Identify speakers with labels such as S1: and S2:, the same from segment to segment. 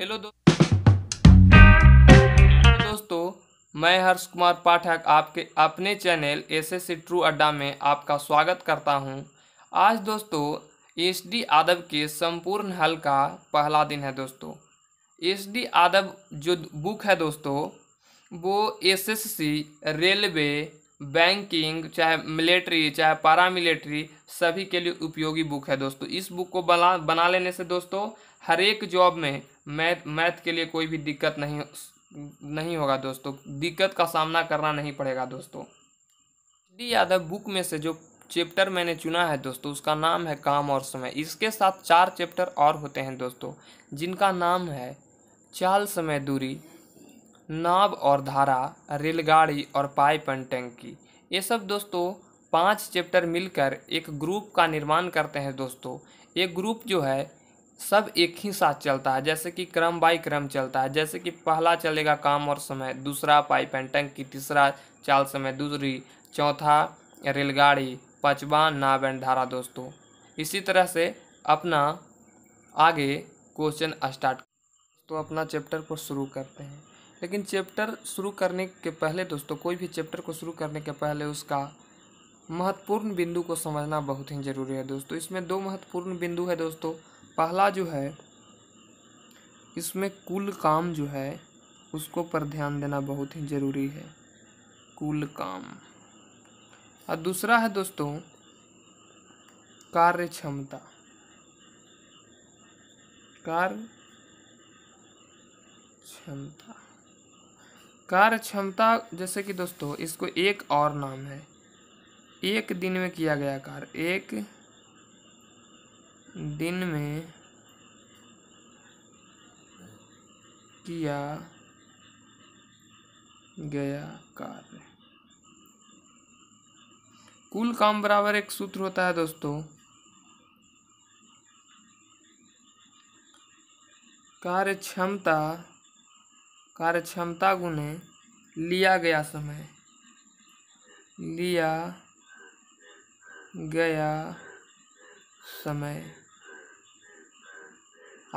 S1: hello दो दोस्तों मैं हर्ष कुमार पाठक आपके अपने channel S S C true Adda में आपका स्वागत करता हूं आज दोस्तों एस डी यादव के संपूर्ण हल का पहला दिन है दोस्तों एस डी यादव जो बुक है दोस्तों वो S S C railway banking चाहे मिलिट्री चाहे पैरामिलिट्री सभी के लिए उपयोगी बुक है दोस्तों इस बुक को बना बना लेने से दोस्तों हर एक जॉब में मैथ मैथ के लिए कोई भी दिक्कत नहीं नहीं होगा दोस्तों दिक्कत का सामना करना नहीं पड़ेगा दोस्तों डी यादव बुक में से जो चैप्टर मैंने चुना है दोस्तों उसका नाम है काम और समय इसके साथ चार चैप्टर और होते हैं दोस्तों जिनका नाम है चाल समय दूरी नाव और धारा रेलगाड़ी और पाइप एंड टंकी ये सब दोस्तों पांच चैप्टर मिलकर एक ग्रुप का निर्माण करते हैं दोस्तों ये ग्रुप जो है सब एक ही साथ चलता है जैसे कि क्रम बाई क्रम चलता है जैसे कि पहला चलेगा काम और समय दूसरा पाइप एंड टंकी तीसरा चाल समय दूसरी चौथा रेलगाड़ी पाँचवा नाव एंड धारा दोस्तों इसी तरह से अपना आगे क्वेश्चन स्टार्ट तो अपना चैप्टर को शुरू करते हैं लेकिन चैप्टर शुरू करने के पहले दोस्तों कोई भी चैप्टर को शुरू करने के पहले उसका महत्वपूर्ण बिंदु को समझना बहुत ही ज़रूरी है दोस्तों इसमें दो महत्वपूर्ण बिंदु है दोस्तों पहला जो है इसमें कुल काम जो है उसको पर ध्यान देना बहुत ही ज़रूरी है कुल काम और दूसरा है दोस्तों कार्य क्षमता कार्य क्षमता कार्य क्षमता जैसे कि दोस्तों इसको एक और नाम है एक दिन में किया गया कार्य एक दिन में किया गया कार्य कुल काम बराबर एक सूत्र होता है दोस्तों कार्य क्षमता कार्य क्षमता गुने लिया गया समय लिया गया समय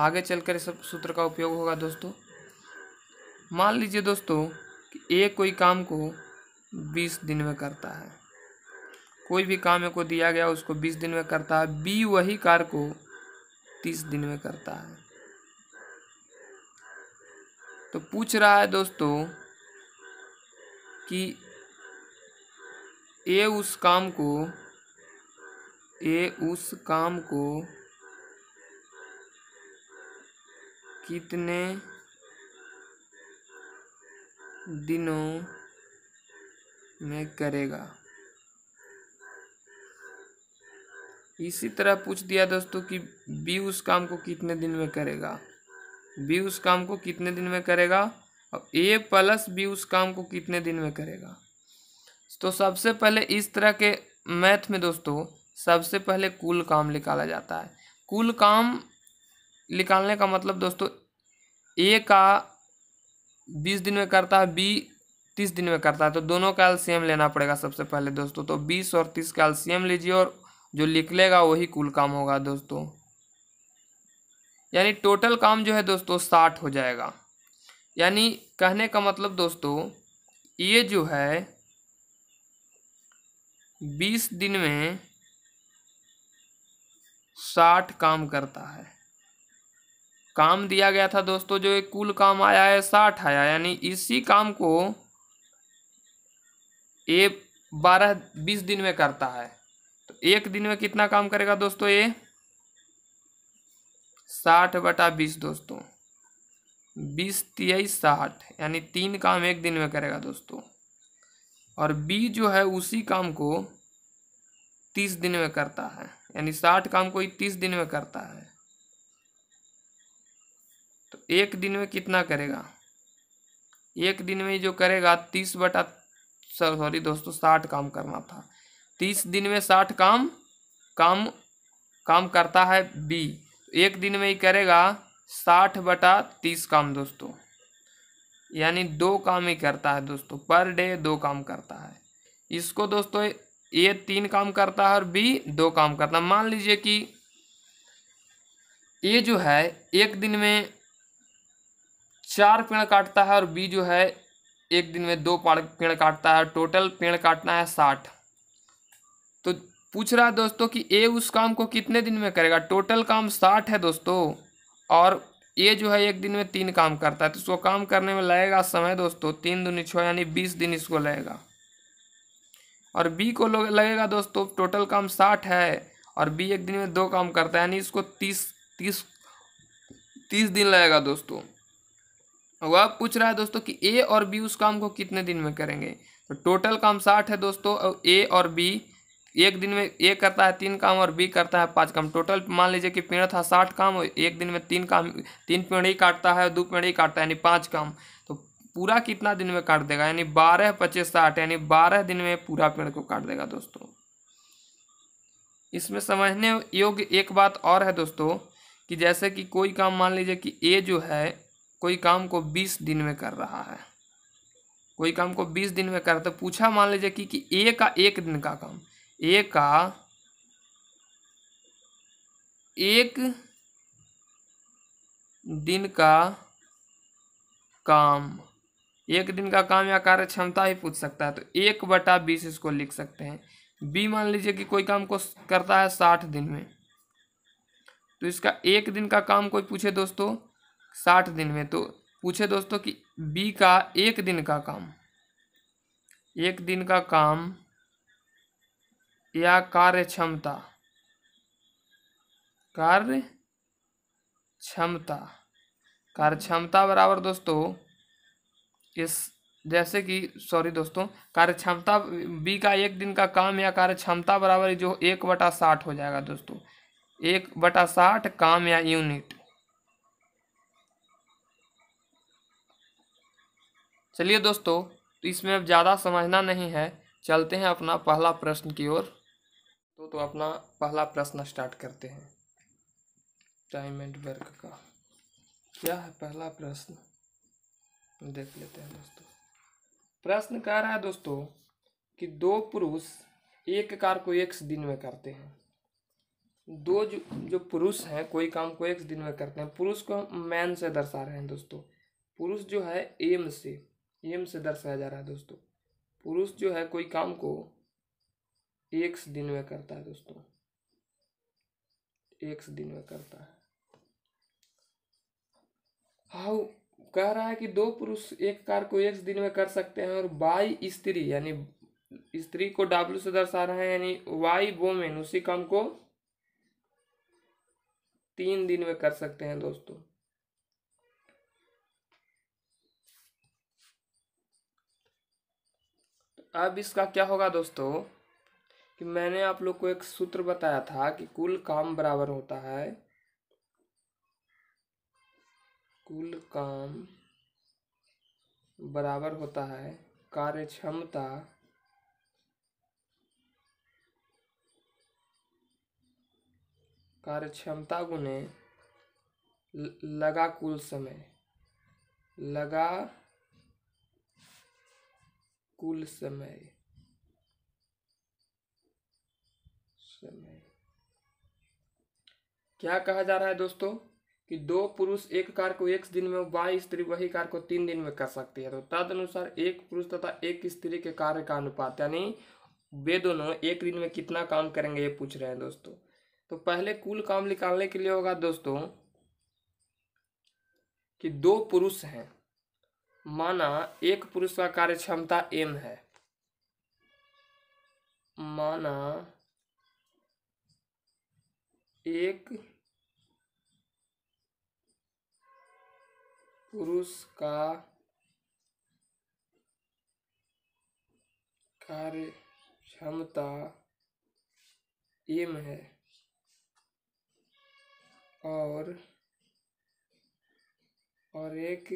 S1: आगे चलकर इस सूत्र का उपयोग होगा दोस्तों मान लीजिए दोस्तों कि ए कोई काम को बीस दिन में करता है कोई भी काम को दिया गया उसको बीस दिन में करता है बी वही कार्य को तीस दिन में करता है तो पूछ रहा है दोस्तों कि ए उस काम को ए उस काम को कितने दिनों में करेगा इसी तरह पूछ दिया दोस्तों कि बी उस काम को कितने दिन में करेगा बी उस काम को कितने दिन में करेगा और ए प्लस बी उस काम को कितने दिन में करेगा तो सबसे पहले इस तरह के मैथ में दोस्तों सबसे पहले कुल काम निकाला जाता है कुल काम निकालने का मतलब दोस्तों ए का बीस दिन में करता है बी तीस दिन में करता है तो दोनों का एल्सियम लेना पड़ेगा सबसे पहले दोस्तों तो बीस और तीस का एल्सियम लीजिए और जो निकलेगा वही कुल काम होगा दोस्तों यानी टोटल काम जो है दोस्तों साठ हो जाएगा यानी कहने का मतलब दोस्तों ये जो है बीस दिन में साठ काम करता है काम दिया गया था दोस्तों जो एक कुल काम आया है साठ आया यानी इसी काम को ए बारह बीस दिन में करता है तो एक दिन में कितना काम करेगा दोस्तों ये साठ बटा बीस दोस्तों बीस तेईस साठ यानी तीन काम एक दिन में करेगा दोस्तों और बी जो है उसी काम को तीस दिन में करता है यानी साठ काम ही तीस दिन में करता है एक दिन में कितना करेगा एक दिन में जो करेगा तीस बटा सॉरी दोस्तों साठ काम करना था तीस दिन में साठ काम काम काम करता है बी एक दिन में ही करेगा साठ बटा तीस काम दोस्तों यानी दो काम ही करता है दोस्तों पर डे दो काम करता है इसको दोस्तों ए तीन काम करता है और बी दो काम करता है मान लीजिए कि ए जो है एक दिन में चार पेड़ काटता है और बी जो है एक दिन में दो पेड़ काटता है टोटल पेड़ काटना है साठ तो पूछ रहा है दोस्तों कि ए उस काम को कितने दिन में करेगा टोटल काम साठ है दोस्तों और ए जो है एक दिन में तीन काम करता है तो इसको काम करने में लगेगा समय दोस्तों तीन दूनी छः यानी बीस दिन इसको लगेगा और बी को लगेगा दोस्तों टोटल काम साठ है और बी एक दिन में दो काम करता है यानी इसको तीस तीस तीस दिन लगेगा दोस्तों वह पूछ रहा है दोस्तों कि ए और बी उस काम को कितने दिन में करेंगे तो टोटल काम साठ है दोस्तों और ए और बी एक दिन में ए करता है तीन काम और बी करता है पाँच काम टोटल मान लीजिए कि पेड़ था साठ काम और एक दिन में तीन काम तीन पेड़ ही काटता है और दो पेड़ ही काटता है यानी पाँच काम तो पूरा कितना दिन में काट देगा यानी बारह पच्चीस साठ यानी बारह दिन में पूरा पेड़ को काट देगा दोस्तों इसमें समझने योग्य एक बात और है दोस्तों कि जैसे कि कोई काम मान लीजिए कि ए जो है कोई काम को बीस दिन में कर रहा है कोई काम को बीस दिन में कर तो पूछा मान लीजिए कि, कि ए का एक दिन का काम ए का एक दिन का काम एक दिन का काम या कार्य क्षमता ही पूछ सकता है तो एक बटा बीस इसको लिख सकते हैं बी मान लीजिए कि कोई काम को करता है साठ दिन में तो इसका एक दिन का काम कोई पूछे दोस्तों साठ दिन में तो पूछे दोस्तों कि बी का एक दिन का काम एक दिन का काम या कार्य क्षमता कार्य क्षमता कार्य क्षमता बराबर दोस्तों इस जैसे कि सॉरी दोस्तों कार्य क्षमता बी का एक दिन का काम या कार्य क्षमता बराबर जो एक बटा साठ हो जाएगा दोस्तों एक बटा साठ काम या यूनिट चलिए दोस्तों तो इसमें अब ज़्यादा समझना नहीं है चलते हैं अपना पहला प्रश्न की ओर तो तो अपना पहला प्रश्न स्टार्ट करते हैं टाइम एंड वर्क का क्या है पहला प्रश्न देख लेते हैं दोस्तों प्रश्न कह रहा है दोस्तों कि दो पुरुष एक कार्य को एक दिन में करते हैं दो जो जो पुरुष हैं कोई काम को एक दिन में करते हैं पुरुष को मैन से दर्शा रहे हैं दोस्तों पुरुष जो है एम से एम से दर्शाया जा रहा है दोस्तों पुरुष जो है कोई काम को एक दिन में करता है दोस्तों एक दिन में करता है हाउ कह रहा है कि दो पुरुष एक कार्य को एक दिन में कर सकते हैं और बाई स्त्री यानी स्त्री को डब्ल्यू से दर्शा रहे हैं यानी वाई वोमेन उसी काम को तीन दिन में कर सकते हैं दोस्तों अब इसका क्या होगा दोस्तों कि मैंने आप लोग को एक सूत्र बताया था कि कुल काम बराबर होता है कुल काम बराबर होता है कार्य क्षमता कार्य क्षमता गुने लगा कुल समय लगा कुल समय समय क्या कहा जा रहा है दोस्तों कि दो पुरुष एक कार को एक दिन में वाई स्त्री वही कार को तीन दिन में कर सकती है तो तद अनुसार एक पुरुष तथा एक स्त्री के कार्य का अनुपात यानी वे दोनों एक दिन में कितना काम करेंगे ये पूछ रहे हैं दोस्तों तो पहले कुल काम निकालने के लिए होगा दोस्तों कि दो पुरुष हैं माना एक पुरुष का कार्य क्षमता एम है माना एक पुरुष का कार्य क्षमता एम है और और एक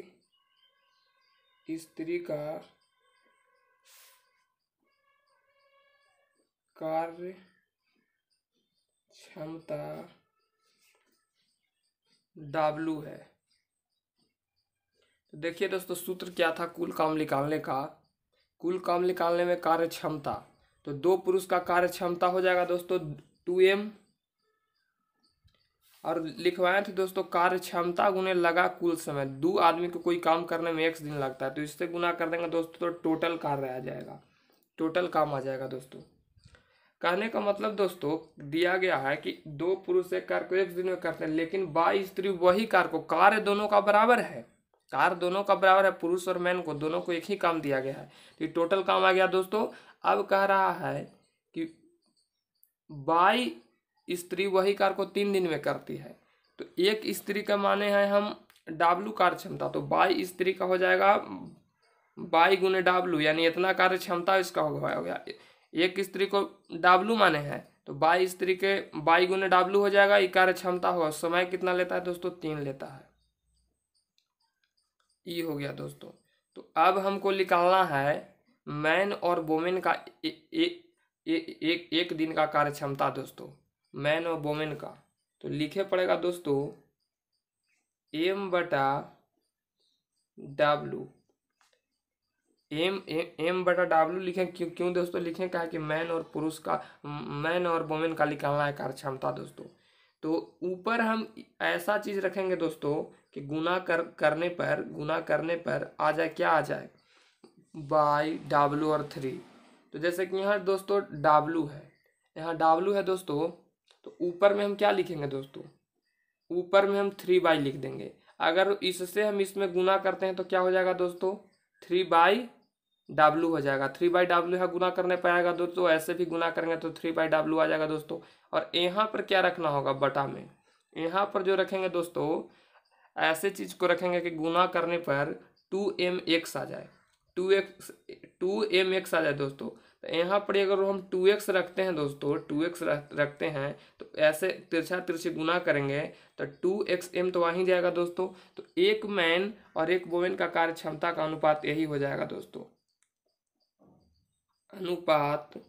S1: स्त्री का कार्य क्षमता डब्लू है तो देखिए दोस्तों सूत्र क्या था कुल काम निकालने का कुल काम निकालने में कार्य क्षमता तो दो पुरुष का कार्य क्षमता हो जाएगा दोस्तों टू एम और लिखवाए थे दोस्तों कार्य क्षमता गुने लगा कुल समय दो आदमी को कोई काम करने में एक दिन लगता है तो इससे गुना कर देंगे दोस्तों तो टोटल कार्य आ जाएगा टोटल काम आ जाएगा दोस्तों कहने का मतलब दोस्तों दिया गया है कि दो पुरुष एक कार्य को एक दिन में करते हैं लेकिन बाई स्त्री वही कार्य को कार्य दोनों का बराबर है कार दोनों का बराबर है पुरुष और मैन को दोनों को एक ही काम दिया गया है तो टोटल काम आ गया दोस्तों अब कह रहा है कि बाई स्त्री वही कार्य को तीन दिन में करती है तो एक स्त्री का माने हैं हम डाब्लू कार्य क्षमता तो बाई स्त्री का हो जाएगा बाई गुने डाब्लू यानी इतना कार्य क्षमता इसका हो गया एक स्त्री को डाब्लू माने हैं तो बाई स्त्री के बाई गुने डाब्लू हो जाएगा ये कार्य क्षमता होगा समय कितना लेता है दोस्तों तीन लेता है ये हो गया दोस्तों तो अब हमको निकालना है मैन और वोमेन का ए, ए, ए, ए, एक दिन का कार्य क्षमता दोस्तों मैन और वोमेन का तो लिखे पड़ेगा दोस्तों एम बटा डब्लू एम एम बटा डब्ल्यू लिखें क्यों क्यों दोस्तों लिखें कहा कि मैन और पुरुष का मैन और वोमेन का निकालना है कार्य क्षमता दोस्तों तो ऊपर हम ऐसा चीज़ रखेंगे दोस्तों कि गुना कर करने पर गुना करने पर आ जाए क्या आ जाए बाई डब्लू और थ्री तो जैसे कि यहाँ दोस्तों डब्लू है यहाँ डब्लू है दोस्तों तो ऊपर में हम क्या लिखेंगे दोस्तों ऊपर में हम थ्री बाई लिख देंगे अगर इससे हम इसमें गुना करते हैं तो क्या हो जाएगा दोस्तों थ्री बाई डब्लू हो जाएगा थ्री बाई डब्लू यहाँ गुना करने पर आएगा दोस्तों ऐसे भी गुना करेंगे तो थ्री बाई डब्लू आ जाएगा दोस्तों और यहाँ पर क्या रखना होगा बटा में यहाँ पर जो रखेंगे दोस्तों ऐसे चीज़ को रखेंगे कि गुना करने पर टू एम एक्स आ जाए two X two M X आ जाए दोस्तों तो यहाँ पर अगर हम टू एक्स रखते हैं दोस्तों टू एक्स रखते हैं तो ऐसे तिरछा तिरछी गुना करेंगे तो टू एक्स एम तो वहीं जाएगा दोस्तों तो एक मैन और एक वोमेन का कार्य क्षमता का अनुपात यही हो जाएगा दोस्तों अनुपात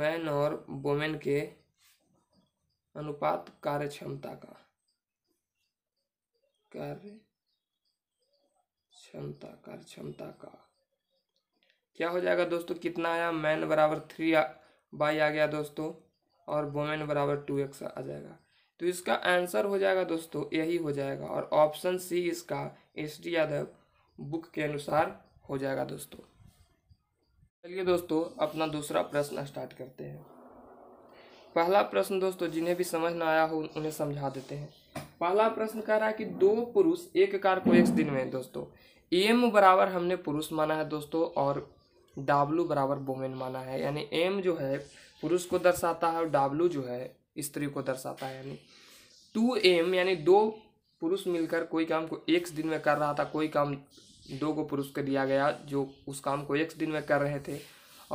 S1: मैन और वोमेन के अनुपात कार्य क्षमता का कार्य क्षमता कार्य क्षमता का क्या हो जाएगा दोस्तों कितना आया मैन बराबर थ्री बाई आ गया दोस्तों और वोमेन बराबर टू एक्स आ जाएगा तो इसका आंसर हो जाएगा दोस्तों यही हो जाएगा और ऑप्शन सी इसका एस डी यादव बुक के अनुसार हो जाएगा दोस्तों चलिए दोस्तों अपना दूसरा प्रश्न स्टार्ट करते हैं पहला प्रश्न दोस्तों जिन्हें भी समझ ना आया हो उन्हें समझा देते हैं पहला प्रश्न कह रहा है कि दो पुरुष एक कार को एक दिन में दोस्तों एम बराबर हमने पुरुष माना है दोस्तों और डाब्लू बराबर वोमेन माना है यानी एम जो है पुरुष को दर्शाता है और डाब्लू जो है स्त्री को दर्शाता है यानी टू एम यानी दो पुरुष मिलकर कोई काम को एक दिन में कर रहा था कोई काम दो को पुरुष को दिया गया जो उस काम को एक दिन में कर रहे थे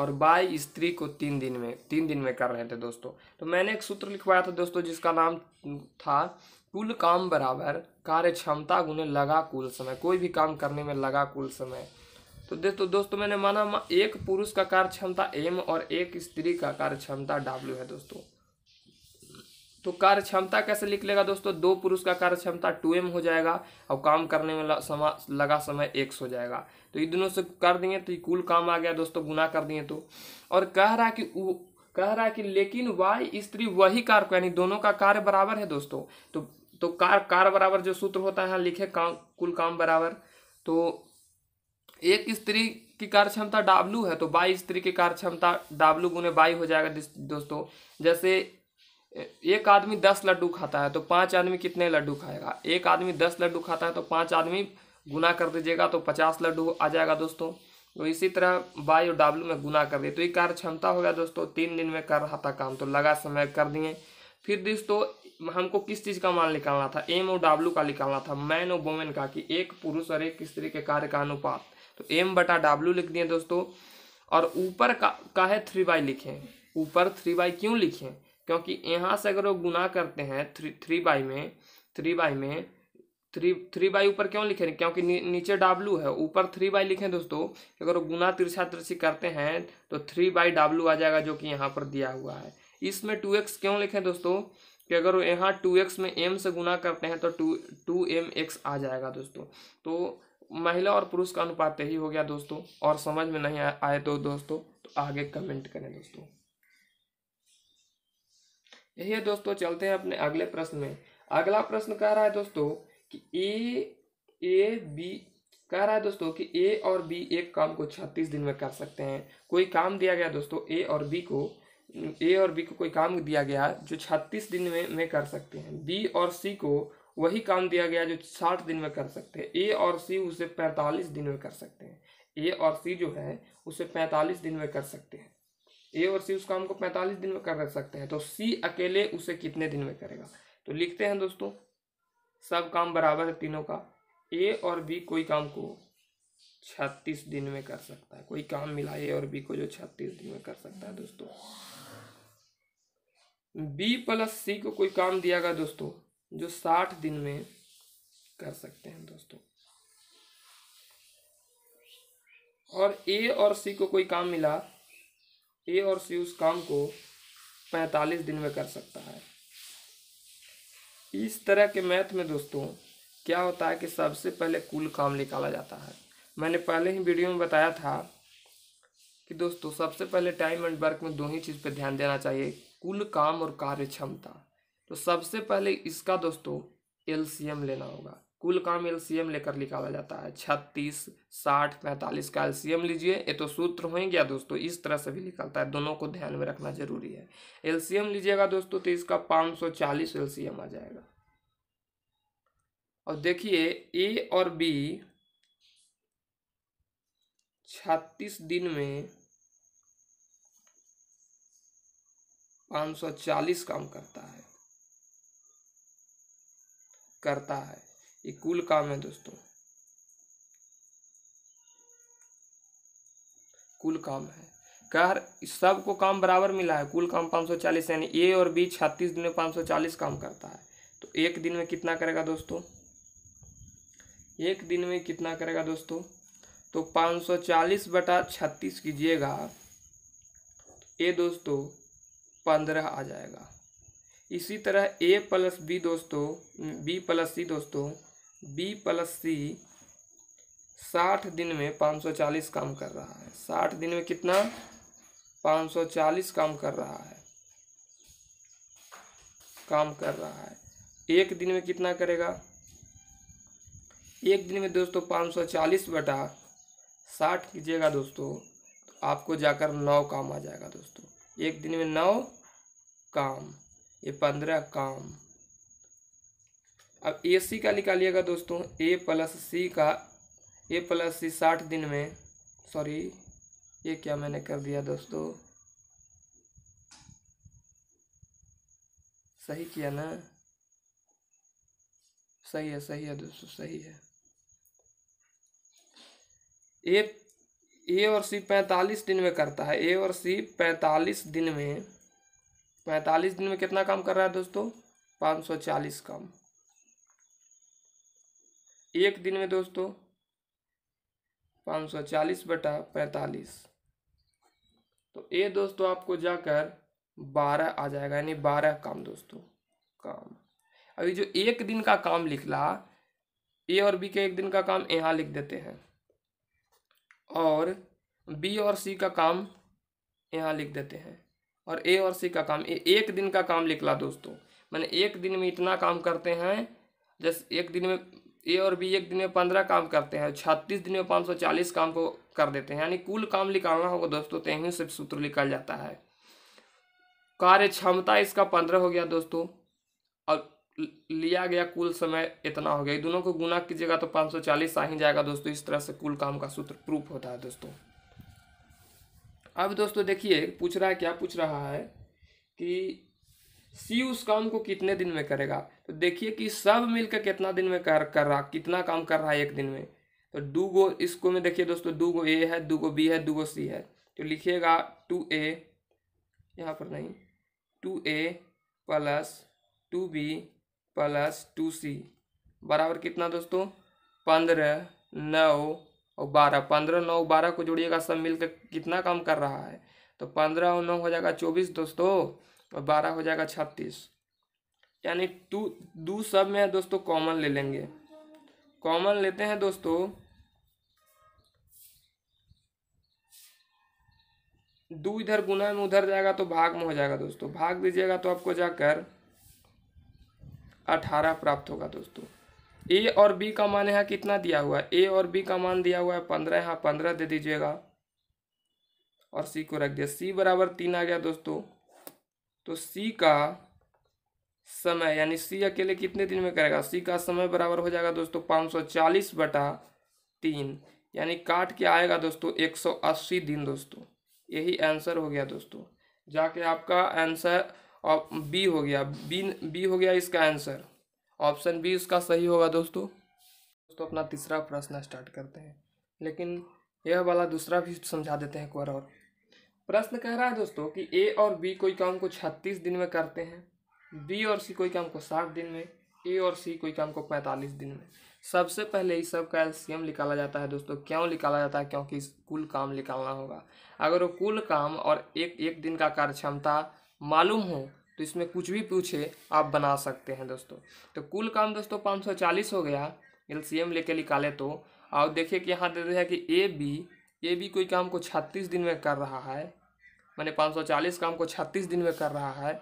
S1: और बाई स्त्री को तीन दिन में तीन दिन में कर रहे थे दोस्तों तो मैंने एक सूत्र लिखवाया था दोस्तों जिसका नाम था कुल काम बराबर कार्य क्षमता गुने लगा कुल समय कोई भी काम करने में लगा कुल समय तो दोस्तों दोस्तों मैंने माना एक पुरुष का कार्य क्षमता एम और एक स्त्री का कार्य क्षमता डब्ल्यू है दोस्तों तो कार्य क्षमता कैसे लिख लेगा दोस्तों दो पुरुष का कार्य क्षमता टू एम हो जाएगा और काम करने में लगा समा लगा समय एक्स हो जाएगा तो इन दोनों से कर देंगे तो कुल काम आ गया दोस्तों गुना कर दिए तो और कह रहा है कि वो कह रहा है कि लेकिन वाई स्त्री वही कार्य यानी दोनों का कार्य बराबर है दोस्तों तो तो कार कार बराबर जो सूत्र होता है लिखे काम कुल काम बराबर तो एक स्त्री की कार्य क्षमता डाब्लू है तो बाई स्त्री की कार्य क्षमता डाब्लू गुने बाई हो जाएगा दोस्तों जैसे एक आदमी दस लड्डू खाता है तो पांच आदमी कितने लड्डू खाएगा एक आदमी दस लड्डू खाता है तो पांच आदमी गुना कर दीजिएगा तो पचास लड्डू आ जाएगा दोस्तों तो इसी तरह बाई और डाब्लू में गुना कर दिए तो ये कार्य क्षमता हो गया दोस्तों तीन दिन में कर रहा था काम तो लगा समय कर दिए फिर दोस्तों हमको किस चीज़ का मान निकालना था एम और डब्ल्यू का निकालना था मैन और वोमेन का कि एक पुरुष और एक स्त्री के कार्य का अनुपात तो एम बटा डब्ल्यू लिख दिए दोस्तों और ऊपर का का है थ्री बाई लिखे ऊपर थ्री बाई क्यों लिखे क्योंकि यहाँ से अगर वो गुना करते हैं थ्री थ्री बाई में थ्री बाई में थ्री थ्री बाई ऊपर क्यों लिखे क्योंकि नी, नीचे डब्लू है ऊपर थ्री बाई लिखे दोस्तों अगर वो गुना तिरछा तिरछी करते हैं तो थ्री बाई डब्लू आ जाएगा जो कि यहाँ पर दिया हुआ है इसमें टू एक्स क्यों लिखे दोस्तों कि अगर यहाँ टू एक्स में एम से गुना करते हैं तो टू टू एम एक्स आ जाएगा दोस्तों तो महिला और पुरुष का अनुपात यही हो गया दोस्तों और समझ में नहीं आए तो दोस्तों तो आगे कमेंट करें दोस्तों यही है दोस्तों चलते हैं अपने अगले प्रश्न में अगला प्रश्न कह रहा है दोस्तों कि ए ए बी कह रहा है दोस्तों कि ए और बी एक काम को छत्तीस दिन में कर सकते हैं कोई काम दिया गया दोस्तों ए और बी को ए और बी को कोई काम दिया गया जो छत्तीस दिन में में कर सकते हैं बी और सी को वही काम दिया गया जो साठ दिन में कर सकते हैं ए और सी उसे पैंतालीस दिन में कर सकते हैं ए और सी जो है उसे पैंतालीस दिन में कर सकते हैं ए और सी उस काम को पैंतालीस दिन में कर सकते हैं तो सी अकेले उसे कितने दिन में करेगा तो लिखते हैं दोस्तों सब काम बराबर है तीनों का ए और बी कोई काम को छत्तीस दिन में कर सकता है कोई काम मिला ए और बी को जो छत्तीस दिन में कर सकता है दोस्तों बी प्लस सी को कोई काम दिया गया दोस्तों जो साठ दिन में कर सकते हैं दोस्तों और ए और सी को कोई काम मिला ए और सी उस काम को पैंतालीस दिन में कर सकता है इस तरह के मैथ में दोस्तों क्या होता है कि सबसे पहले कुल काम निकाला जाता है मैंने पहले ही वीडियो में बताया था कि दोस्तों सबसे पहले टाइम एंड वर्क में दो ही चीज़ पर ध्यान देना चाहिए कुल काम और कार्य क्षमता तो सबसे पहले इसका दोस्तों एलसीएम लेना होगा कुल काम एल लेकर निकाला जाता है छत्तीस साठ पैंतालीस का एलसीएम लीजिए ये तो सूत्र हो गया दोस्तों इस तरह से भी निकलता है दोनों को ध्यान में रखना जरूरी है एलसीएम लीजिएगा दोस्तों तो इसका पाँच सौ चालीस आ जाएगा और देखिए ए और बी छत्तीस दिन में पाँच सौ चालीस काम करता है करता है ये कुल काम है दोस्तों कुल काम है कर सबको काम बराबर मिला है कुल काम सौ चालीस यानी ए और बी छत्तीस दिन में सौ चालीस काम करता है तो एक दिन में कितना करेगा दोस्तों एक दिन में कितना करेगा दोस्तों तो 540 बटा छत्तीस कीजिएगा ए दोस्तों पंद्रह आ जाएगा इसी तरह ए प्लस बी दोस्तों बी प्लस सी दोस्तों बी प्लस सी साठ दिन में पाँच सौ चालीस काम कर रहा है साठ दिन में कितना पाँच सौ चालीस काम कर रहा है काम कर रहा है एक दिन में कितना करेगा एक दिन में दोस्तों पाँच सौ चालीस बटा साठ कीजिएगा दोस्तों तो आपको जाकर नौ काम आ जाएगा दोस्तों एक दिन में नौ काम ये पंद्रह काम अब ए सी का निकालिएगा दोस्तों ए प्लस सी का ए प्लस सी साठ दिन में सॉरी ये क्या मैंने कर दिया दोस्तों सही किया ना सही है सही है दोस्तों सही है ए ए और सी पैंतालीस दिन में करता है ए और सी पैंतालीस दिन में पैंतालीस दिन में कितना काम कर रहा है दोस्तों पाँच सौ चालीस काम एक दिन में दोस्तों पाँच सौ चालीस बटा पैंतालीस तो ए दोस्तों आपको जाकर बारह आ जाएगा यानी बारह काम दोस्तों काम अभी जो एक दिन का काम लिख ला ए और बी के एक दिन का काम यहाँ लिख देते हैं और बी और सी का काम यहाँ लिख देते हैं और ए और सी का काम ए, एक दिन का काम लिख ला दोस्तों मैंने एक दिन में इतना काम करते हैं जैसे एक दिन में ए और बी एक दिन में पंद्रह काम करते हैं छत्तीस दिन में पाँच सौ चालीस काम को कर देते हैं यानी कुल काम निकालना होगा दोस्तों तो यहीं से सूत्र निकल जाता है कार्य क्षमता इसका पंद्रह हो गया दोस्तों और लिया गया कुल समय इतना हो गया दोनों को गुना कीजिएगा तो 540 आ ही जाएगा दोस्तों इस तरह से कुल काम का सूत्र प्रूफ होता है दोस्तों अब दोस्तों देखिए पूछ रहा है क्या पूछ रहा है कि सी उस काम को कितने दिन में करेगा तो देखिए कि सब मिलकर कितना दिन में कर कर रहा कितना काम कर रहा है एक दिन में तो दू गो इसको में देखिए दोस्तों दू गो ए है दू गो बी है दू गो सी है तो लिखिएगा टू ए यहाँ पर नहीं two A plus two B plus two C बराबर कितना दोस्तों पंद्रह नौ और बारह पंद्रह नौ बारह को जोड़िएगा सब मिलकर कितना काम कर रहा है तो पंद्रह और नौ हो जाएगा चौबीस दोस्तों और बारह हो जाएगा छत्तीस यानी टू दो सब में दोस्तों कॉमन ले लेंगे कॉमन लेते हैं दोस्तों दो इधर गुना में उधर जाएगा तो भाग में हो जाएगा दोस्तों भाग दीजिएगा तो आपको जाकर अठारह प्राप्त होगा दोस्तों ए और बी का मान यहाँ कितना दिया हुआ है ए और बी का मान दिया हुआ है पंद्रह यहाँ पंद्रह दे दीजिएगा और सी को रख दिया सी बराबर तीन आ गया दोस्तों तो सी का समय यानी सी अकेले कितने दिन में करेगा सी का समय बराबर हो जाएगा दोस्तों पाँच सौ चालीस बटा तीन यानी काट के आएगा दोस्तों एक सौ अस्सी दिन दोस्तों यही आंसर हो गया दोस्तों जाके आपका आंसर बी हो गया बी बी हो गया इसका आंसर ऑप्शन बी इसका सही होगा दोस्तों दोस्तों अपना तीसरा प्रश्न स्टार्ट करते हैं लेकिन यह वाला दूसरा भी समझा देते हैं एक बार और प्रश्न कह रहा है दोस्तों कि ए और बी कोई काम को छत्तीस दिन में करते हैं बी और सी कोई काम को साठ दिन में ए और सी कोई काम को पैंतालीस दिन में सबसे पहले इस सब का एल्सियम निकाला जाता है दोस्तों क्यों निकाला जाता है क्योंकि कुल काम निकालना होगा अगर वो कुल काम और एक एक दिन का कार्यक्षमता मालूम हो तो इसमें कुछ भी पूछे आप बना सकते हैं दोस्तों तो कुल काम दोस्तों चालीस हो गया एम लेके निकाले तो और देखिए कि यहाँ दे हैं कि ए बी ए बी कोई काम को छत्तीस दिन में कर रहा है मैंने 540 काम को छत्तीस दिन में कर रहा है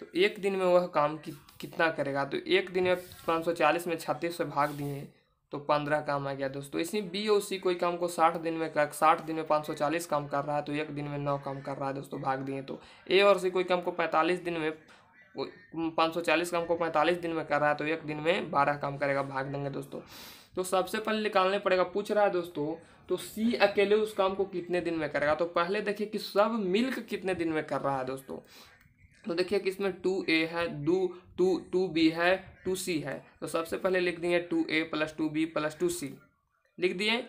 S1: तो एक दिन में वह काम कि, कितना करेगा तो एक दिन में 540 में छत्तीस से भाग दिए तो पंद्रह काम आ गया दोस्तों इसी बी ओ सी कोई काम को साठ दिन में कर साठ दिन में पाँच सौ चालीस काम कर रहा है तो एक दिन में नौ काम कर रहा है दोस्तों भाग दिए तो ए और सी कोई काम को पैंतालीस दिन में पाँच सौ चालीस काम को पैंतालीस दिन में कर रहा है तो एक दिन में बारह काम करेगा भाग देंगे दोस्तों तो सबसे पहले निकालने पड़ेगा पूछ रहा है दोस्तों तो सी अकेले उस काम को कितने दिन में करेगा तो पहले देखिए कि सब मिल्क कितने दिन में कर रहा है दोस्तों तो देखिए कि इसमें टू ए है दो टू टू बी है टू सी है तो सबसे पहले लिख दिए two A plus two B plus two C लिख दिए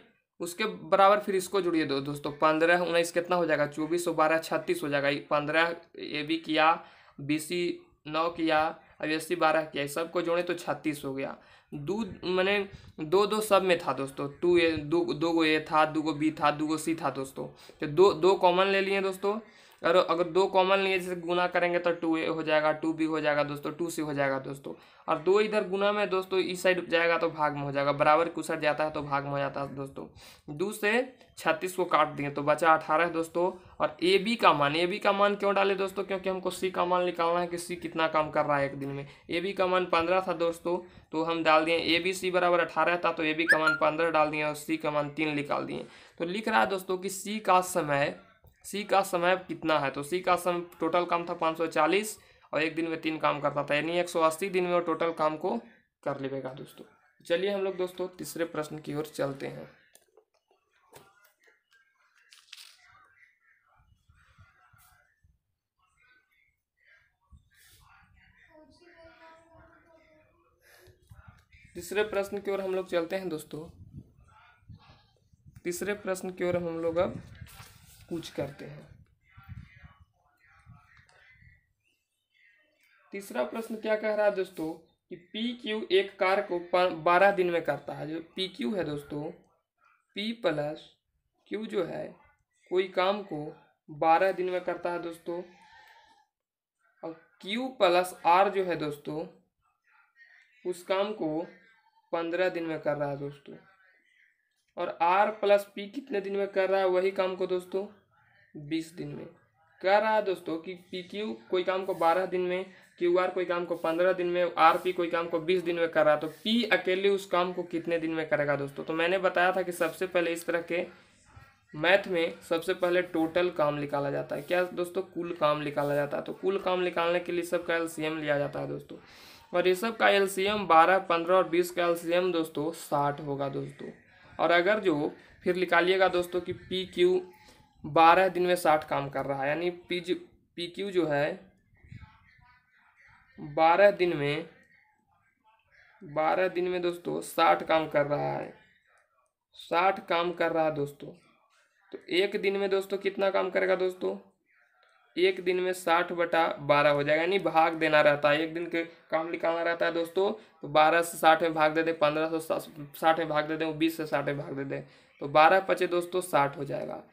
S1: उसके बराबर फिर इसको जुड़िए दो दोस्तों पंद्रह उन्नीस कितना हो जाएगा चौबीस और बारह छत्तीस हो जाएगा पंद्रह ए बी किया बी सी नौ किया अब एस सी बारह किया सबको जोड़े तो छत्तीस हो गया दो मैंने दो दो सब में था दोस्तों टू ए दो दो गो ए था दो गो बी था दो गो सी था दोस्तों तो दो दो कॉमन ले लिए दोस्तों और अगर दो कॉमन लिए जैसे गुना करेंगे तो टू ए हो जाएगा टू बी हो जाएगा दोस्तों टू सी हो जाएगा दोस्तों और दो इधर गुना में दोस्तों इस साइड जाएगा तो भाग में हो जाएगा बराबर कुसर जाता है तो भाग में हो जाता है दोस्तों दो से छत्तीस को काट दिए तो बचा अठारह दोस्तों और ए बी का मान ए बी का मान क्यों डाले दोस्तों क्योंकि हमको सी का मान निकालना है कि सी कितना काम कर रहा है एक दिन में ए बी का मान पंद्रह था दोस्तों तो हम डाल दिए ए बी सी बराबर अठारह था तो ए बी का मान पंद्रह डाल दिए और सी का मान तीन निकाल दिए तो लिख रहा है दोस्तों कि सी का समय सी का समय कितना है तो सी का समय टोटल काम था 540 और एक दिन में तीन काम करता था यानी 180 दिन में वो टोटल काम को कर लेगा दोस्तों चलिए हम लोग दोस्तों तीसरे प्रश्न की ओर चलते हैं तीसरे प्रश्न की ओर हम लोग चलते हैं दोस्तों तीसरे प्रश्न की ओर हम लोग अब कूच करते हैं तीसरा प्रश्न क्या कह रहा है दोस्तों कि पी क्यू एक कार को बारह दिन में करता है जो पी क्यू है दोस्तों पी प्लस क्यू जो है कोई काम को बारह दिन में करता है दोस्तों और क्यू प्लस आर जो है दोस्तों उस काम को पंद्रह दिन में कर रहा है दोस्तों और आर प्लस पी कितने दिन में कर रहा है वही काम को दोस्तों बीस दिन में कह रहा है दोस्तों कि पी क्यू कोई काम को बारह दिन में क्यू आर कोई काम को पंद्रह दिन में आर पी कोई काम को बीस दिन में कर रहा तो पी अकेले उस काम को कितने दिन में करेगा दोस्तों तो मैंने बताया था कि सबसे पहले इस तरह के मैथ में सबसे पहले टोटल काम निकाला जाता है क्या दोस्तों कुल काम निकाला जाता है तो कुल काम निकालने के लिए सबका एम लिया जाता है दोस्तों और ये सब का एल सी एम बारह पंद्रह और बीस का एलसीएम दोस्तों साठ होगा दोस्तों और अगर जो फिर निकालिएगा दोस्तों कि पी क्यू बारह दिन में साठ काम कर रहा है यानी पी जो पी क्यू जो है बारह दिन में बारह दिन में दोस्तों साठ काम कर रहा है साठ काम कर रहा है दोस्तों तो एक दिन में दोस्तों कितना काम करेगा दोस्तों एक दिन में साठ बटा बारह हो जाएगा यानी भाग देना रहता है एक दिन के काम निकालना रहता है दोस्तों तो बारह से साठ में भाग दे दे पंद्रह सौ साठ में भाग दे दें बीस से साठ में भाग दे दें तो बारह पचे दोस्तों साठ हो जाएगा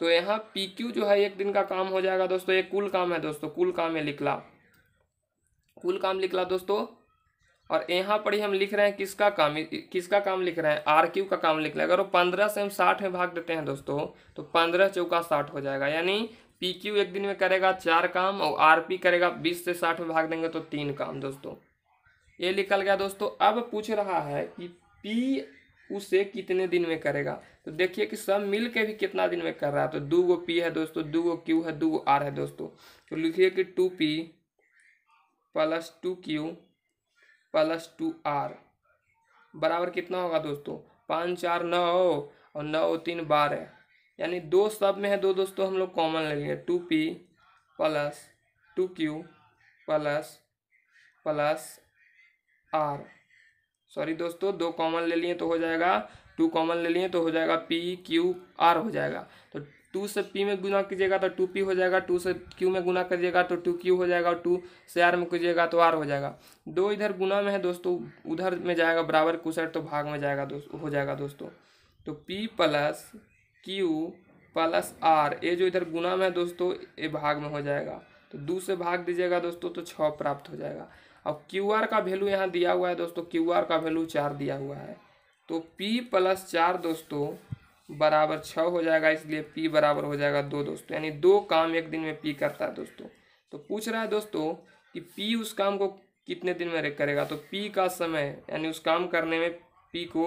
S1: तो यहाँ पी क्यू जो है एक दिन का काम हो जाएगा दोस्तों एक कुल काम है दोस्तों कुल काम है लिखला कुल काम लिखला दोस्तों और यहाँ पर ही हम लिख रहे हैं किसका काम किसका काम लिख रहे हैं आर क्यू का काम लिख रहे हैं अगर वो पंद्रह से हम साठ में भाग देते हैं दोस्तों तो पंद्रह चौका साठ हो जाएगा यानी पी क्यू एक दिन में करेगा चार काम और आर पी करेगा बीस से साठ में भाग देंगे तो तीन काम दोस्तों ये निकल गया दोस्तों अब पूछ रहा है कि पी उसे कितने दिन में करेगा तो देखिए कि सब मिल के भी कितना दिन में कर रहा है तो दो गो पी है दोस्तों दो गो क्यू है दो गो आर है दोस्तों तो लिखिए कि two P plus two Q plus two R बराबर कितना होगा दोस्तों पाँच चार नौ और नौ तीन बारह यानी दो सब में है दो दोस्तों हम लोग कॉमन ले लेंगे two P plus two Q plus plus R sorry दोस्तों दो कॉमन ले लिए तो हो जाएगा टू कॉमन ले लिए तो हो जाएगा पी क्यू आर हो जाएगा तो टू से पी में गुना कीजिएगा तो टू पी हो जाएगा टू से क्यू में गुना करिएगा तो टू क्यू हो जाएगा और टू से आर में कीजिएगा तो आर हो जाएगा दो इधर गुना में है दोस्तों उधर में जाएगा बराबर कुसर तो भाग में जाएगा दोस्तों हो जाएगा दोस्तों तो P plus Q plus R ये जो इधर गुना में है दोस्तों ये भाग में हो जाएगा तो दो से भाग दीजिएगा दोस्तों तो छः प्राप्त हो जाएगा अब क्यू आर का वैल्यू यहाँ दिया हुआ है दोस्तों क्यू आर का वैल्यू चार दिया हुआ है तो पी प्लस चार दोस्तों बराबर छः हो जाएगा इसलिए पी बराबर हो जाएगा दो दोस्तों यानी दो काम एक दिन में पी करता है दोस्तों तो पूछ रहा है दोस्तों कि पी उस काम को कितने दिन में करेगा तो पी का समय यानी उस काम करने में पी को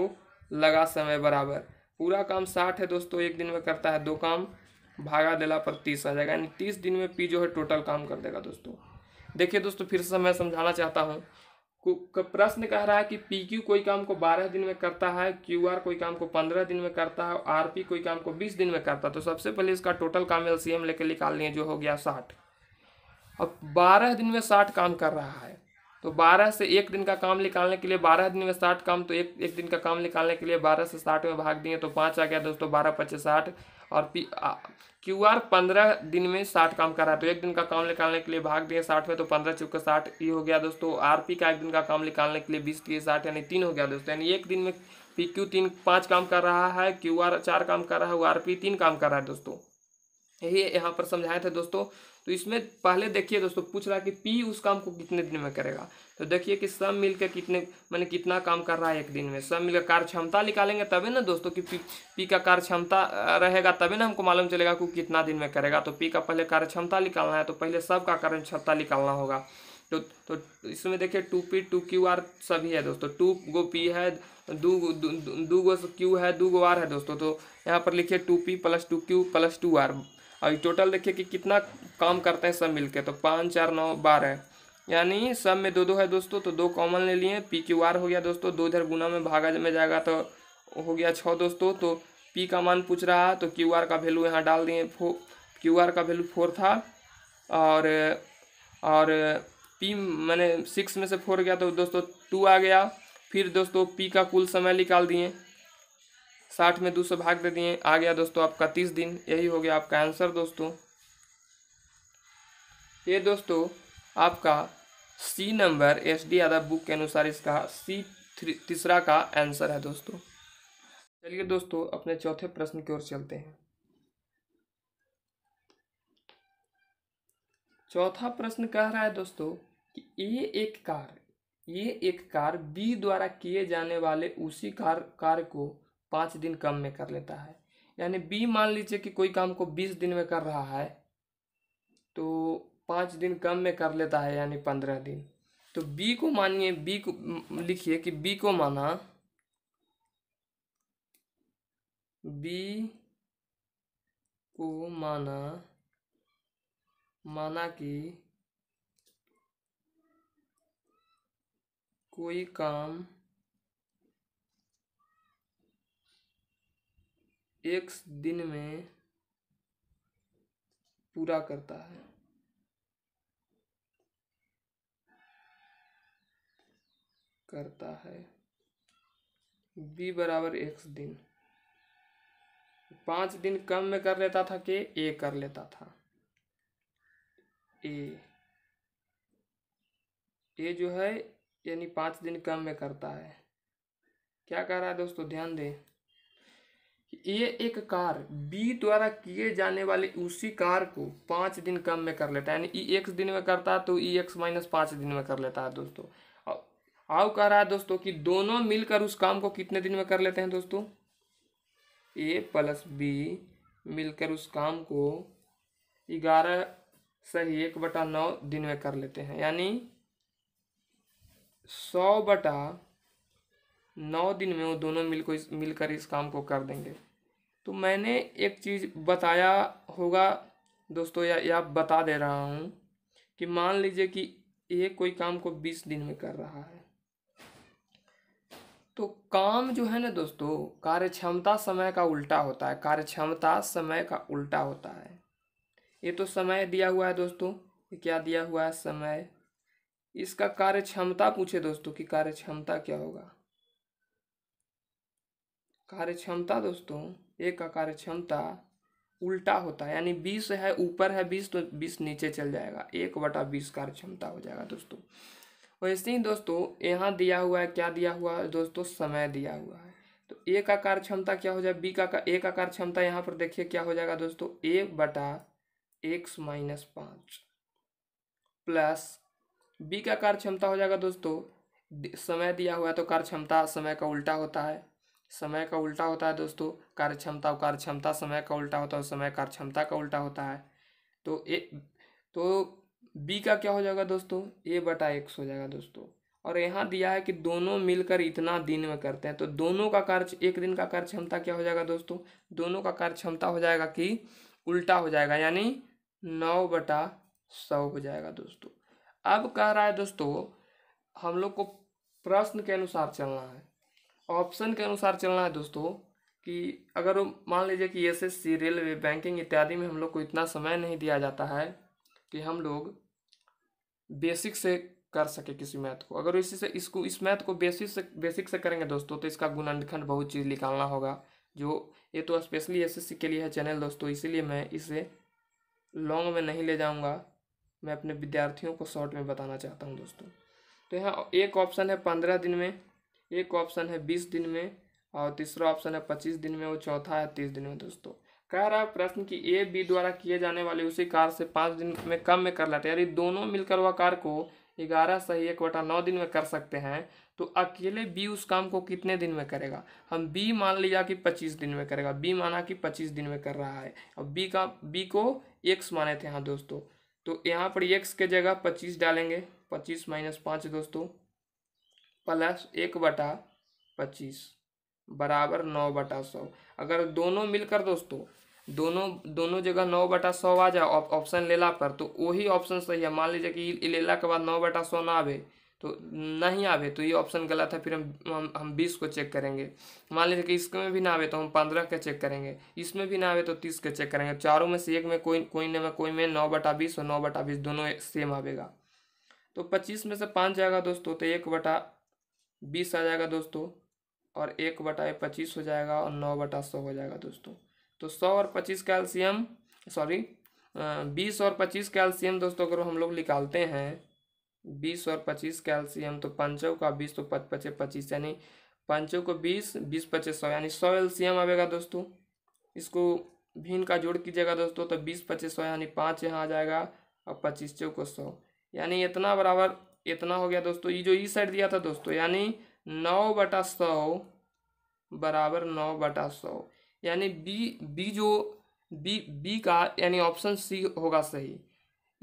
S1: लगा समय बराबर पूरा काम साठ है दोस्तों एक दिन में करता है दो काम भागा देला पर तीस आ जाएगा यानी तीस दिन में पी जो है टोटल काम कर देगा दोस्तों देखिए दोस्तों फिर से मैं समझाना चाहता हूँ प्रश्न कह रहा है कि पी क्यू कोई काम को बारह दिन में करता है क्यू आर कोई काम को पंद्रह दिन में करता है आर पी कोई काम को बीस दिन में करता है तो सबसे पहले इसका टोटल काम एल सी एम लेकर निकाल लिए जो हो गया साठ अब बारह दिन में साठ काम कर रहा है तो बारह से एक दिन का काम निकालने के लिए बारह दिन में साठ काम तो एक एक दिन का काम निकालने के लिए बारह से साठ में भाग दिए तो पाँच आ गया दोस्तों बारह पच्चीस साठ और पी क्यू आर पंद्रह दिन में साठ काम कर रहा है तो एक दिन का काम निकालने के लिए भाग दिए साठ में तो पंद्रह चौके साठ ये हो गया दोस्तों आर पी का एक दिन का काम निकालने के लिए बीस दिए साठ यानी तीन हो गया दोस्तों यानी एक दिन में पी क्यू तीन पाँच काम कर रहा है क्यू आर चार काम कर रहा है वो आर पी तीन काम कर रहा है दोस्तों यही यहाँ पर समझाए थे दोस्तों तो इसमें पहले देखिए दोस्तों पूछ रहा है कि पी उस काम को कितने दिन में करेगा तो देखिए कि सब मिलकर कितने मैंने कितना काम कर रहा है एक दिन में सब मिलकर कार्य क्षमता निकालेंगे तभी ना दोस्तों कि पी, पी का कार्य क्षमता रहेगा तभी ना हमको मालूम चलेगा कि कितना दिन में करेगा तो पी का पहले कार्य क्षमता निकालना है तो पहले सब का कार्य क्षमता निकालना होगा तो तो इसमें देखिए two P two Q R सभी है दोस्तों टू गो पी है दू दू, गो क्यू है दू गो आर है दोस्तों तो यहाँ पर लिखिए two P plus two Q plus two R और टोटल देखिए कि कितना काम करते हैं सब मिलके तो पाँच चार नौ बारह यानी सब में दो दो है दोस्तों तो दो कॉमन ले लिए पी क्यू आर हो गया दोस्तों दो इधर गुना में भागा में जाएगा तो हो गया छः दोस्तों तो पी का मान पूछ रहा तो क्यू आर का वैल्यू यहाँ डाल दिए फो क्यू आर का वैल्यू फोर था और और पी मैंने सिक्स में से फोर गया तो दोस्तों टू आ गया फिर दोस्तों पी का कुल समय निकाल दिए साठ में दो सौ भाग दे दिए आ गया दोस्तों आपका तीस दिन यही हो गया आपका आंसर दोस्तों ये दोस्तों आपका C number S D Yadav book के अनुसार इसका सी तीसरा का आंसर है दोस्तों चलिए दोस्तों अपने चौथे प्रश्न की ओर चलते हैं चौथा प्रश्न कह रहा है दोस्तों कि ये एक कार ये एक कार बी द्वारा किए जाने वाले उसी कार कार को पाँच दिन कम में कर लेता है यानी बी मान लीजिए कि कोई काम को बीस दिन में कर रहा है तो पाँच दिन कम में कर लेता है यानी पंद्रह दिन तो बी को मानिए बी को लिखिए कि बी को माना बी को माना माना कि कोई काम एक दिन में पूरा करता है करता है बी बराबर एक दिन पांच दिन कम में कर लेता था कि ए कर लेता था ए ए जो है यानी पांच दिन कम में करता है क्या कह रहा है दोस्तों ध्यान दें ए एक कार बी द्वारा किए जाने वाले उसी कार को पाँच दिन कम में कर लेता है यानी ई एक्स दिन में करता है तो ई एक्स माइनस पाँच दिन में कर लेता है दोस्तों आओ कह रहा है दोस्तों कि दोनों मिलकर उस काम को कितने दिन में कर लेते हैं दोस्तों ए प्लस बी मिलकर उस काम को ग्यारह सही एक बटा नौ दिन में कर लेते हैं यानी सौ बटा नौ दिन में वो दोनों मिल को इस मिलकर इस काम को कर देंगे तो मैंने एक चीज़ बताया होगा दोस्तों या, या बता दे रहा हूँ कि मान लीजिए कि ये कोई काम को बीस दिन में कर रहा है तो काम जो है ना दोस्तों कार्य क्षमता समय का उल्टा होता है कार्य क्षमता समय का उल्टा होता है ये तो समय दिया हुआ है दोस्तों क्या दिया हुआ है समय इसका कार्य क्षमता पूछे दोस्तों कि कार्य क्षमता क्या होगा कार्यक्षमता दोस्तों ए का कार्यक्षमता उल्टा होता है यानी बीस है ऊपर है बीस तो बीस नीचे चल जाएगा एक बटा बीस कार्यक्षमता हो जाएगा दोस्तों वैसे ही दोस्तों यहाँ दिया हुआ है क्या दिया हुआ है दोस्तों समय दिया हुआ है तो ए का कार्यक्षमता क्या हो जाए बी का ए का कार्यक्षमता यहाँ पर देखिए क्या हो जाएगा दोस्तों ए बटा एक्स माइनस पाँच प्लस बी का कार्यक्षमता हो जाएगा दोस्तों समय दिया हुआ है तो कार्यक्षमता समय का उल्टा होता है समय का उल्टा होता है दोस्तों कार्यक्षमता और कार्यक्षमता समय का उल्टा होता है समय समय कार्यक्षमता का उल्टा होता है तो ए तो बी का क्या हो जाएगा दोस्तों ए बटा एक्स हो जाएगा दोस्तों और यहाँ दिया है कि दोनों मिलकर इतना दिन में करते हैं तो दोनों का कार्य एक दिन का कार्यक्षमता क्या हो जाएगा दोस्तों दोनों का कार्यक्षमता हो जाएगा कि उल्टा हो जाएगा यानी नौ बटा सौ हो जाएगा दोस्तों अब कह रहा है दोस्तों हम लोग को प्रश्न के अनुसार चलना है ऑप्शन के अनुसार चलना है दोस्तों कि अगर मान लीजिए कि S S C railway banking इत्यादि में हम लोग को इतना समय नहीं दिया जाता है कि हम लोग बेसिक से कर सके किसी मैथ को अगर इसी से इसको इस मैथ को बेसिक से बेसिक से करेंगे दोस्तों तो इसका गुणनखंड बहुत चीज़ निकालना होगा जो ये तो स्पेशली एसएससी के लिए है चैनल दोस्तों इसीलिए मैं इसे लॉन्ग में नहीं ले जाऊंगा मैं अपने विद्यार्थियों को शॉर्ट में बताना चाहता हूँ दोस्तों तो यहाँ एक ऑप्शन है पंद्रह दिन में एक ऑप्शन है बीस दिन में और तीसरा ऑप्शन है पच्चीस दिन में और चौथा है तीस दिन में दोस्तों कह रहा है प्रश्न कि ए बी द्वारा किए जाने वाले उसी कार्य से पाँच दिन में कम में कर लेते हैं यदि दोनों मिलकर वह कार्य को ग्यारह सही एक बटा नौ दिन में कर सकते हैं तो अकेले बी उस काम को कितने दिन में करेगा हम बी मान लिया कि पच्चीस दिन में करेगा बी माना कि पच्चीस दिन में कर रहा है और बी का बी को एक्स माने थे हाँ दोस्तों तो यहाँ पर एक्स के जगह पच्चीस डालेंगे पच्चीस माइनस पाँच दोस्तों प्लस एक बटा पच्चीस बराबर नौ बटा सौ अगर दोनों मिलकर दोस्तों दोनों दोनों जगह नौ बटा सौ आ जाए ऑप्शन लेला पर तो वही ऑप्शन सही है मान लीजिए कि लेला के बाद नौ बटा सौ ना आवे तो नहीं आवे तो ये ऑप्शन गलत है फिर हम हम हम बीस को चेक करेंगे मान लीजिए कि इसमें भी ना आवे तो हम पंद्रह का चेक करेंगे इसमें भी ना आवे तो तीस का चेक करेंगे चारों में से एक में कोई कोई ने में कोई में नौ बटा बीस और नौ बटा बीस दोनों सेम आवेगा तो पच्चीस में से पाँच जाएगा दोस्तों तो एक बटा बीस आ जाएगा दोस्तों और एक बटाए पच्चीस हो जाएगा और नौ बटा सौ हो जाएगा दोस्तों तो सौ और पच्चीस कैल्शियम सॉरी बीस और पच्चीस कैल्शियम दोस्तों अगर हम लोग निकालते हैं बीस और पच्चीस कैल्शियम तो पंचों का बीस तो पच पचे पच्चीस यानी पंचों को बीस बीस पचे सौ यानी सौ एल्सियम आवेगा दोस्तों इसको भीन का जोड़ कीजिएगा दोस्तों तो बीस पच्चीस सौ यानी पाँच यहाँ आ जाएगा और पच्चीस चौ को सौ यानी इतना बराबर इतना हो गया दोस्तों ये जो ई साइड दिया था दोस्तों यानी नौ बटा सौ बराबर नौ बटा सौ यानी बी बी जो बी बी का यानी ऑप्शन सी होगा सही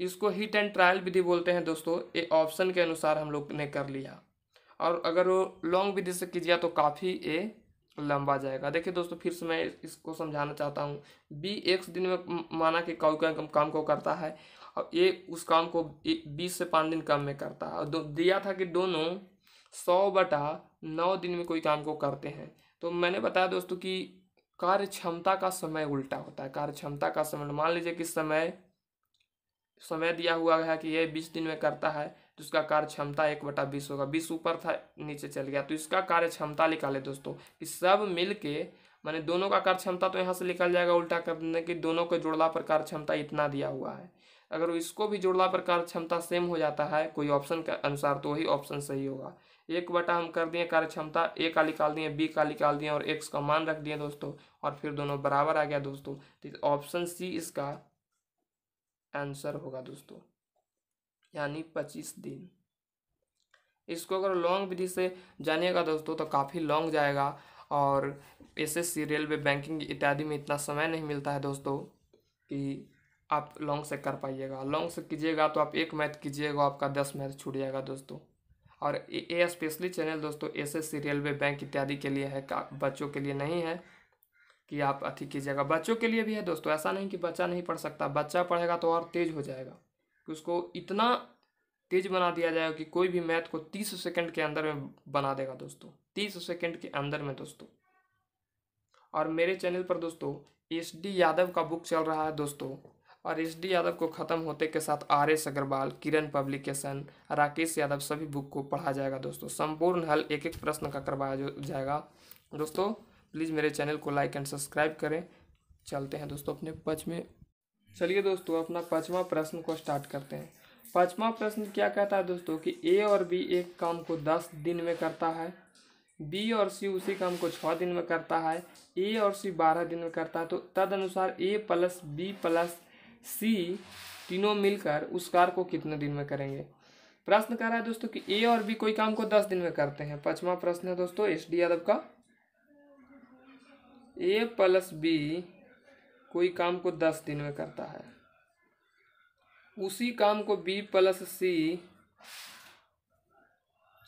S1: इसको हिट एंड ट्रायल विधि बोलते हैं दोस्तों ये ऑप्शन के अनुसार हम लोग ने कर लिया और अगर वो लॉन्ग विधि से कीजिए तो काफ़ी ये लंबा जाएगा देखिए दोस्तों फिर से मैं इसको समझाना चाहता हूँ बी एक दिन में माना कि काउ का काम को करता है और ये उस काम को बीस से पाँच दिन कम में करता है और दिया था कि दोनों सौ बटा नौ दिन में कोई काम को करते हैं तो मैंने बताया दोस्तों कि कार्य क्षमता का समय उल्टा होता है कार्य क्षमता का समय मान लीजिए कि समय समय दिया हुआ है कि यह बीस दिन में करता है तो उसका कार्य क्षमता एक बटा बीस होगा बीस ऊपर था नीचे चल गया तो इसका कार्य क्षमता निकाले दोस्तों कि सब मिल के मैंने दोनों का कार्य क्षमता तो यहाँ से निकल जाएगा उल्टा कर देने दोनों के जुड़ला पर कार्य क्षमता इतना दिया हुआ है अगर इसको भी जोड़ला पर क्षमता सेम हो जाता है कोई ऑप्शन के अनुसार तो वही ऑप्शन सही होगा एक बटा हम कर दिए कार्य क्षमता ए का निकाल दिए बी का निकाल दिए और एक्स का मान रख दिए दोस्तों और फिर दोनों बराबर आ गया दोस्तों तो ऑप्शन सी इसका आंसर होगा दोस्तों यानी पच्चीस दिन इसको अगर लॉन्ग विधि से जानिएगा दोस्तों तो काफ़ी लॉन्ग जाएगा और एसएससी रेलवे बैंकिंग इत्यादि में इतना समय नहीं मिलता है दोस्तों कि आप लॉन्ग से कर पाइएगा लॉन्ग से कीजिएगा तो आप एक मैथ कीजिएगा आपका दस मैथ छूट जाएगा दोस्तों और ये स्पेशली चैनल दोस्तों ऐसे सी रेलवे बैंक इत्यादि के लिए है बच्चों के लिए नहीं है कि आप अथी कीजिएगा बच्चों के लिए भी है दोस्तों ऐसा नहीं कि बच्चा नहीं पढ़ सकता बच्चा पढ़ेगा तो और तेज हो जाएगा उसको इतना तेज बना दिया जाएगा कि कोई भी मैथ को तीस सेकेंड के अंदर में बना देगा दोस्तों तीस सेकेंड के अंदर में दोस्तों और मेरे चैनल पर दोस्तों एस डी यादव का बुक चल रहा है दोस्तों और एस डी यादव को खत्म होते के साथ R S Agarwal Kiran publication Rakesh Yadav सभी बुक को पढ़ा जाएगा दोस्तों संपूर्ण हल एक एक प्रश्न का करवाया जाएगा दोस्तों प्लीज़ मेरे चैनल को लाइक एंड सब्सक्राइब करें चलते हैं दोस्तों अपने पच में चलिए दोस्तों अपना पाँचवा प्रश्न को स्टार्ट करते हैं पाँचवा प्रश्न क्या कहता है दोस्तों कि ए और बी एक काम को दस दिन में करता है बी और सी उसी काम को छः दिन में करता है ए और सी बारह दिन में करता है तो तद अनुसार A plus B plus C तीनों मिलकर उस कार्य को कितने दिन में करेंगे प्रश्न कर रहा है दोस्तों कि ए और बी कोई काम को दस दिन में करते हैं पांचवा प्रश्न है दोस्तों एस डी यादव का ए प्लस बी कोई काम को दस दिन में करता है उसी काम को बी प्लस सी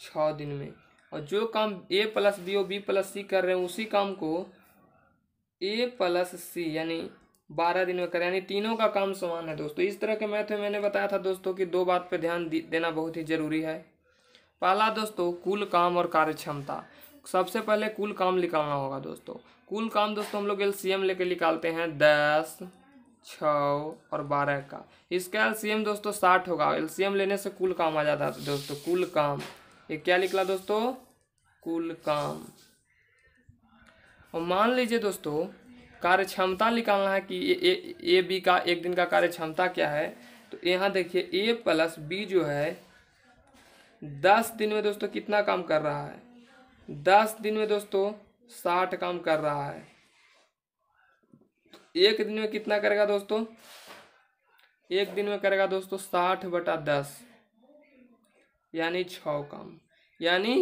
S1: छ दिन में और जो काम ए प्लस बी और बी प्लस सी कर रहे हैं उसी काम को ए प्लस सी यानी बारह दिन में करें यानी तीनों का काम समान है दोस्तों इस तरह के मैथ में मैंने बताया था दोस्तों कि दो बात पर ध्यान देना बहुत ही जरूरी है पहला दोस्तों कुल काम और कार्यक्षमता सबसे पहले कुल काम निकालना होगा दोस्तों कुल काम दोस्तों हम लोग एल सी एम निकालते हैं दस छ और बारह का इसका एल सी एम दोस्तों साठ होगा एल सी लेने से कुल काम आ जाता है दोस्तों कुल काम ये क्या निकला दोस्तों कुल काम और मान लीजिए दोस्तों कार्य क्षमता निकालना है कि ए ए बी का एक दिन का कार्य क्षमता क्या है तो यहाँ देखिए ए प्लस बी जो है दस दिन में दोस्तों कितना काम कर रहा है दस दिन में दोस्तों साठ काम कर रहा है एक दिन में कितना करेगा दोस्तों एक दिन में करेगा दोस्तों साठ बटा दस यानी छ काम यानी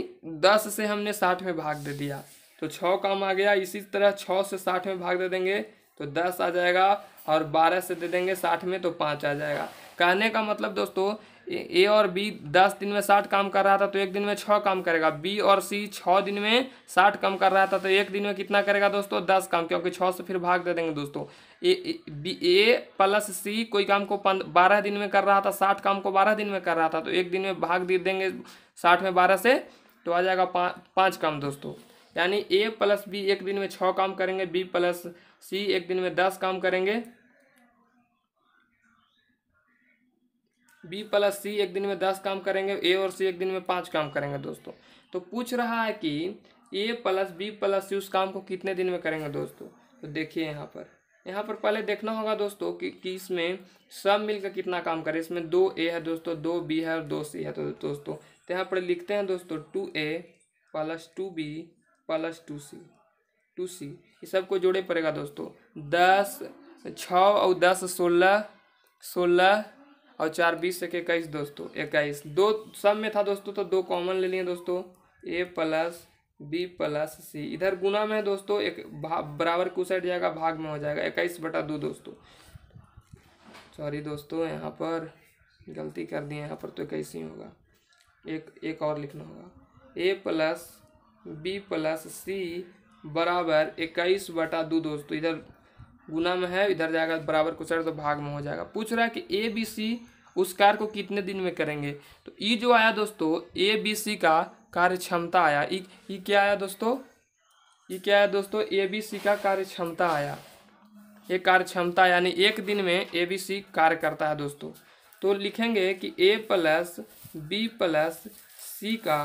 S1: दस से हमने साठ में भाग दे दिया तो छः कम आ गया इसी तरह छः से साठ में भाग दे देंगे तो दस आ जाएगा और बारह से दे देंगे साठ में तो पाँच आ जाएगा कहने का मतलब दोस्तों ए और बी दस दिन में साठ काम कर रहा था तो एक दिन में छः काम करेगा बी और सी छः दिन में साठ काम कर रहा था तो एक दिन में कितना करेगा दोस्तों दस काम क्योंकि छः से फिर भाग दे देंगे दोस्तों ए बी ए प्लस सी कोई काम को बारह दिन में कर रहा था साठ काम को बारह दिन में कर रहा था तो एक दिन में भाग दे देंगे साठ में बारह से तो आ जाएगा पाँच काम दोस्तों यानी ए प्लस बी एक दिन में छः काम करेंगे बी प्लस सी एक दिन में दस काम करेंगे बी प्लस सी एक दिन में दस काम करेंगे ए और सी एक दिन में पांच काम करेंगे दोस्तों तो पूछ रहा है कि A plus B plus C उस काम को कितने दिन में करेंगे दोस्तों तो देखिए यहाँ पर यहाँ पर पहले देखना होगा दोस्तों कि, कि इसमें सब मिलकर कितना काम करे इसमें दो ए है दोस्तों दो बी है और दो सी है तो दोस्तों तो यहाँ पर लिखते हैं दोस्तों two A plus two B plus two C two C ये सबको जोड़े पड़ेगा दोस्तों दस छः और दस सोलह सोलह और चार बीस एक इक्कीस दोस्तों इक्कीस दो सब में था दोस्तों तो दो कॉमन ले लिए दोस्तों A plus B plus C इधर गुना में दोस्तों एक बराबर को साइड जाएगा भाग में हो जाएगा इक्कीस बटा दो दोस्तों सॉरी दोस्तों यहाँ पर गलती कर दिए यहाँ पर तो इक्कीस ही होगा एक एक और लिखना होगा A plus B plus C बराबर इक्कीस बटा दो दोस्तों तो इधर गुना में है इधर जाएगा बराबर कुछ तो भाग में हो जाएगा पूछ रहा है कि ए बी सी उस कार्य को कितने दिन में करेंगे तो ई जो आया दोस्तों ए बी सी का कार्य क्षमता आया ई क्या आया दोस्तों ये क्या है दोस्तों ए बी सी का कार्य क्षमता आया ये कार्य क्षमता यानी एक दिन में ए बी सी कार्य करता है दोस्तों तो लिखेंगे कि A plus B plus C का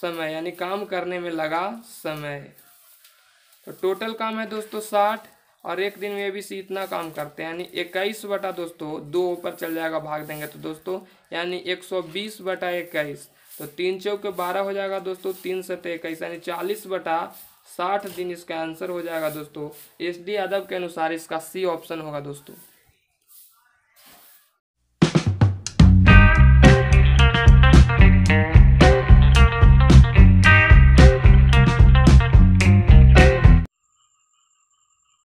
S1: समय यानी काम करने में लगा समय तो टोटल काम है दोस्तों साठ और एक दिन में भी सी इतना काम करते हैं यानी इक्कीस बटा दोस्तों दो ऊपर चल जाएगा भाग देंगे तो दोस्तों यानी एक सौ बीस बटा इक्कीस तो तीन चौके बारह हो जाएगा दोस्तों तीन सत तो इक्कीस यानी चालीस बटा साठ दिन इसका आंसर हो जाएगा दोस्तों एस डी यादव के अनुसार इसका सी ऑप्शन होगा दोस्तों